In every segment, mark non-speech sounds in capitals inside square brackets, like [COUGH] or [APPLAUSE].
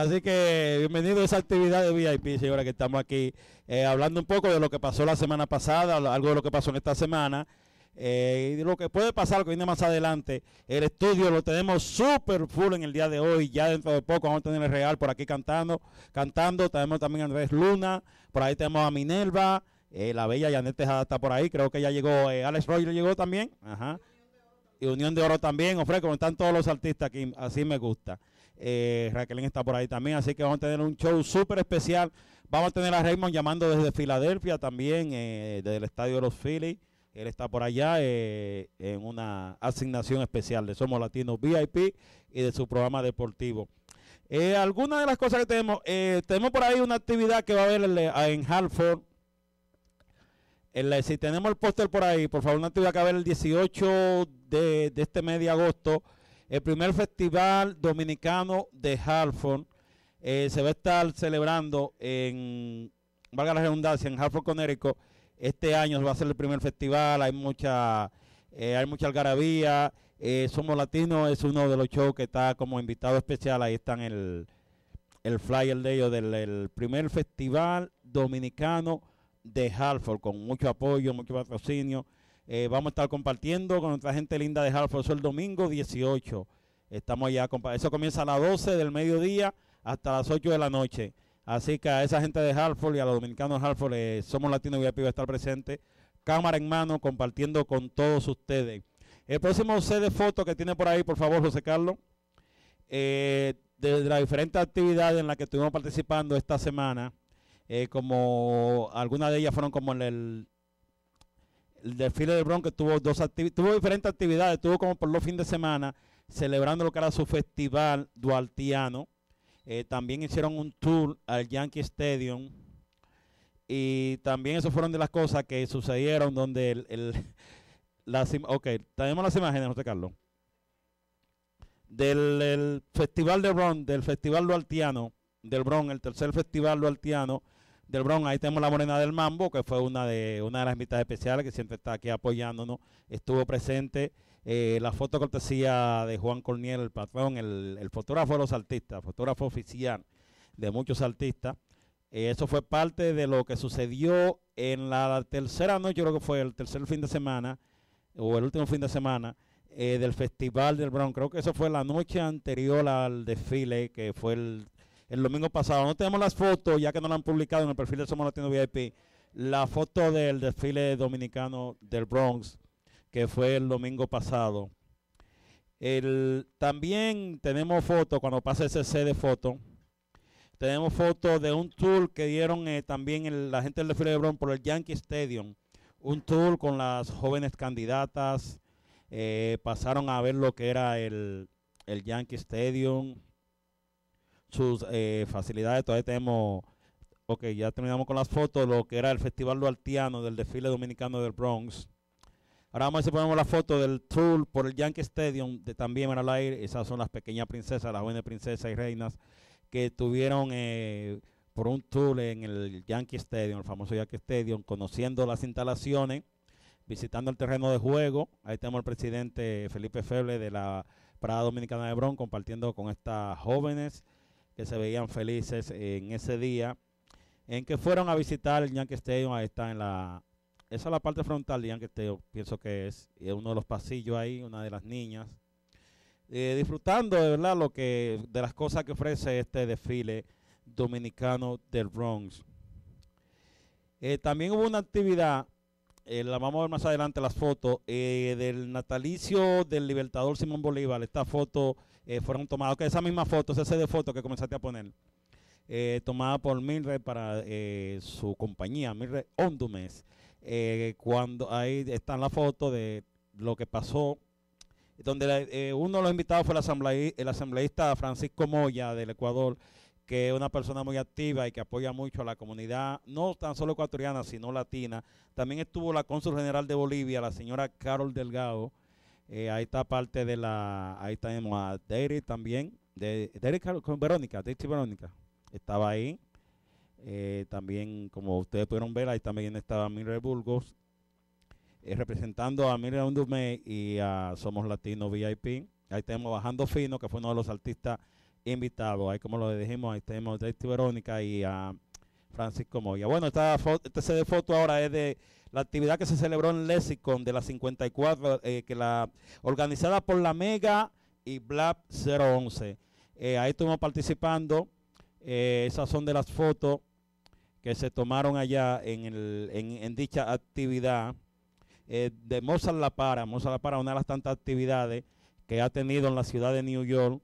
Así que bienvenido a esa actividad de VIP, señora, que estamos aquí eh, hablando un poco de lo que pasó la semana pasada, algo de lo que pasó en esta semana. Eh, y lo que puede pasar, lo que viene más adelante, el estudio lo tenemos súper full en el día de hoy. Ya dentro de poco vamos a tener el Real por aquí cantando. Cantando, tenemos también a Andrés Luna, por ahí tenemos a Minerva, eh, la bella Janet Tejada está por ahí, creo que ya llegó, eh, Alex Roger llegó también. Ajá. Y Unión de Oro también, como están todos los artistas aquí, así me gusta. Eh, Raquelín está por ahí también, así que vamos a tener un show súper especial. Vamos a tener a Raymond llamando desde Filadelfia también, eh, desde el estadio de los Phillies. Él está por allá eh, en una asignación especial de Somos Latinos VIP y de su programa deportivo. Eh, algunas de las cosas que tenemos, tenemos por ahí una actividad que va a haber en, Halford. si tenemos el póster por ahí, por favor, una actividad que va a haber el 18 de, de este mes de agosto el primer festival dominicano de Halford eh, se va a estar celebrando en, valga la redundancia, en Hartford, Connecticut. Este año va a ser el primer festival, hay mucha, eh, hay mucha algarabía. Eh, Somos Latinos es uno de los shows que está como invitado especial. Ahí están el, el flyer de ellos del primer festival dominicano de Halford, con mucho apoyo, mucho patrocinio. Eh, vamos a estar compartiendo con nuestra gente linda de es el domingo 18. Estamos allá, eso comienza a las 12 del mediodía hasta las 8 de la noche. Así que a esa gente de Hartford y a los dominicanos de Hartford, eh, Somos Latinos y va a estar presente, cámara en mano, compartiendo con todos ustedes. El próximo set de fotos que tiene por ahí, por favor, José Carlos, eh, de, la las diferentes actividades en las que estuvimos participando esta semana, como algunas de ellas fueron como en el el desfile de Bronx tuvo, dos tuvo diferentes actividades, tuvo como por los fines de semana celebrando lo que era su festival dualtiano. Eh, también hicieron un tour al Yankee Stadium. Y también eso fueron de las cosas que sucedieron donde el... el [LAUGHS] ok, tenemos las imágenes, José Carlos. Del festival de Bronx, del festival dualtiano, del Bronx, el tercer festival dualtiano del Bron, Ahí tenemos la Morena del Mambo, que fue una de, una de las invitadas especiales que siempre está aquí apoyándonos. Estuvo presente eh, la foto cortesía de Juan Corniel, el patrón, el, fotógrafo de los artistas, fotógrafo oficial de muchos artistas. Eh, eso fue parte de lo que sucedió en la tercera noche, creo que fue el tercer fin de semana, o el último fin de semana, eh, del Festival del Bron. Creo que eso fue la noche anterior al desfile, que fue el el domingo pasado. No tenemos las fotos, ya que no las han publicado en el perfil de Somos Latino VIP, la foto del desfile dominicano del Bronx, que fue el domingo pasado. también tenemos fotos, cuando pasa ese C de fotos, tenemos fotos de un tour que dieron eh, también la gente del desfile de Bronx por el Yankee Stadium. Un tour con las jóvenes candidatas. Eh, pasaron a ver lo que era el Yankee Stadium sus eh, facilidades. Todavía tenemos, ok, ya terminamos con las fotos, lo que era el Festival Duartiano del desfile dominicano del Bronx. Ahora vamos a ver si ponemos la foto del tour por el Yankee Stadium, de, también era al aire. Esas son las pequeñas princesas, las jóvenes princesas y reinas que tuvieron eh, por un tour en el Yankee Stadium, el famoso Yankee Stadium, conociendo las instalaciones, visitando el terreno de juego. Ahí tenemos al presidente Felipe Feble de la Prada Dominicana de Bronx compartiendo con estas jóvenes que se veían felices en ese día, en que fueron a visitar el Yankee Stadium, ahí está en la... Esa es la parte frontal de Yankee Stadium, pienso que es, uno de los pasillos ahí, una de las niñas, eh, disfrutando de verdad lo que, de las cosas que ofrece este desfile dominicano del Bronx. Eh, también hubo una actividad eh, la vamos a ver más adelante las fotos, eh, del natalicio del libertador Simón Bolívar, Esta fotos eh, fueron tomadas, que esa misma foto, ese de fotos que comenzaste a poner, tomada por milre para su compañía, Milre Ondumes, cuando ahí está la foto de lo que pasó, donde uno de los invitados fue el asambleísta Francisco Moya del Ecuador, que es una persona muy activa y que apoya mucho a la comunidad, no tan solo ecuatoriana, sino latina. También estuvo la cónsul general de Bolivia, la señora Carol Delgado. Eh, ahí está parte de la, ahí tenemos a Derry también, de, con Verónica, Derek Verónica, estaba ahí. Eh, también, como ustedes pudieron ver, ahí también estaba Mire Burgos, eh, representando a Mire Undume y a Somos Latinos VIP. Ahí tenemos Bajando Fino, que fue uno de los artistas Invitado Ahí como lo dijimos, ahí tenemos a Verónica y a Francisco Moya. Bueno, esta, foto, esta de fotos ahora es de la actividad que se celebró en Lexicon de la 54, eh, que la organizada por la Mega y Blab 011. Eh, ahí estuvimos participando. Eh, esas son de las fotos que se tomaron allá en, el, en, dicha actividad de Mozart La Para. Mozart La Para, una de las tantas actividades que ha tenido en la ciudad de New York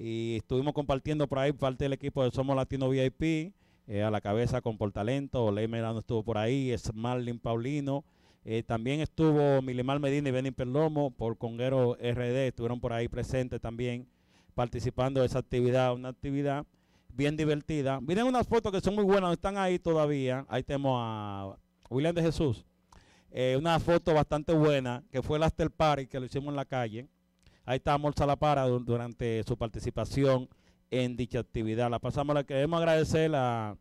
y estuvimos compartiendo por ahí parte del equipo de Somos Latino VIP, eh, a la cabeza con Portalento, Oley Merano estuvo por ahí, es Marlin Paulino. Eh, también estuvo Milimar Medina y Benny Perlomo por Conguero RD, estuvieron por ahí presentes también participando de esa actividad, una actividad bien divertida. Miren unas fotos que son muy buenas, están ahí todavía. Ahí tenemos a William de Jesús. Eh, una foto bastante buena que fue el after party que lo hicimos en la calle. Ahí está Morsa La Para durante su participación en dicha actividad. La pasamos, la queremos agradecer las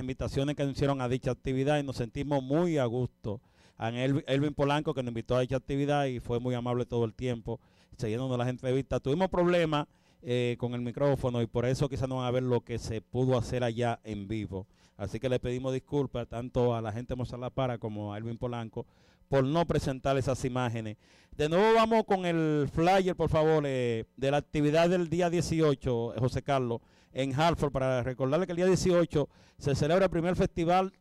invitaciones que nos hicieron a dicha actividad y nos sentimos muy a gusto. A Elvin, Polanco que nos invitó a dicha actividad y fue muy amable todo el tiempo, siguiéndonos las entrevistas. Tuvimos problemas eh, con el micrófono y por eso quizás no van a ver lo que se pudo hacer allá en vivo. Así que le pedimos disculpas tanto a la gente de Mozart La Para como a Elvin Polanco por no presentar esas imágenes. De nuevo vamos con el flyer, por favor, eh, de la actividad del día 18, José Carlos, en Hartford, para recordarle que el día 18 se celebra el primer festival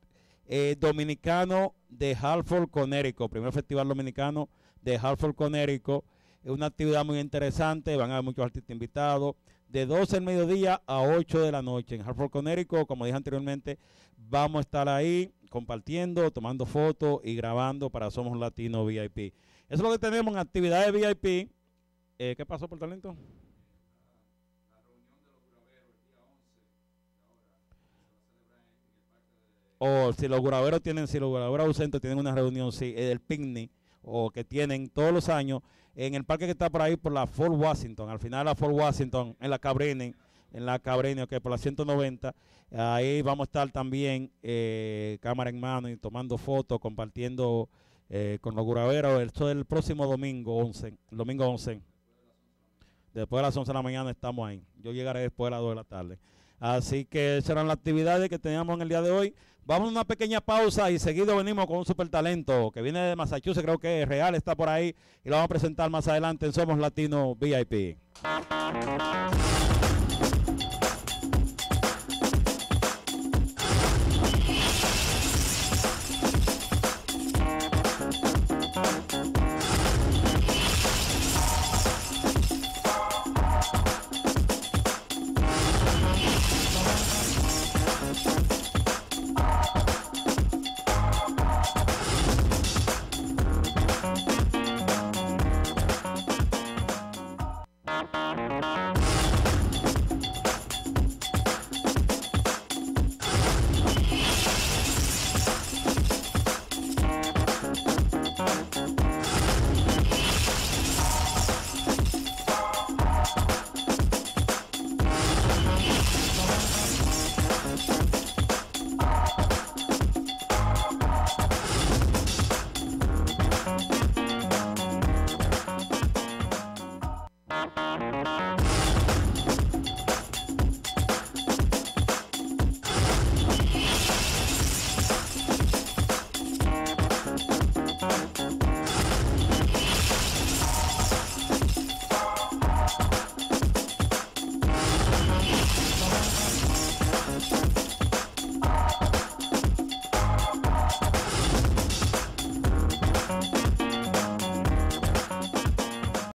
eh, dominicano de Hartford, Conérico, primer festival dominicano de Hartford, Conérico. Es una actividad muy interesante, van a haber muchos artistas invitados de 12 del mediodía a 8 de la noche en Hartford, Connecticut. Como dije anteriormente, vamos a estar ahí compartiendo, tomando fotos y grabando para Somos Latinos VIP. Eso es lo que tenemos en actividades VIP. Eh, ¿Qué pasó por talento? O oh, si los guraveros tienen, si los guraveros ausentes tienen una reunión, sí, el picnic o que tienen todos los años en el parque que está por ahí por la Fort Washington, al final de la Fort Washington, en la Cabrini, en la Cabrini, que por la 190, ahí vamos a estar también eh, cámara en mano y tomando fotos, compartiendo eh, con los guraveros. Esto es el próximo domingo 11, domingo 11. Después de las 11 de la mañana estamos ahí. Yo llegaré después de las 2 de la tarde. Así que esas eran las actividades que teníamos en el día de hoy. Vamos a una pequeña pausa y seguido venimos con un super talento que viene de Massachusetts, creo que es real, está por ahí y lo vamos a presentar más adelante en Somos Latinos VIP.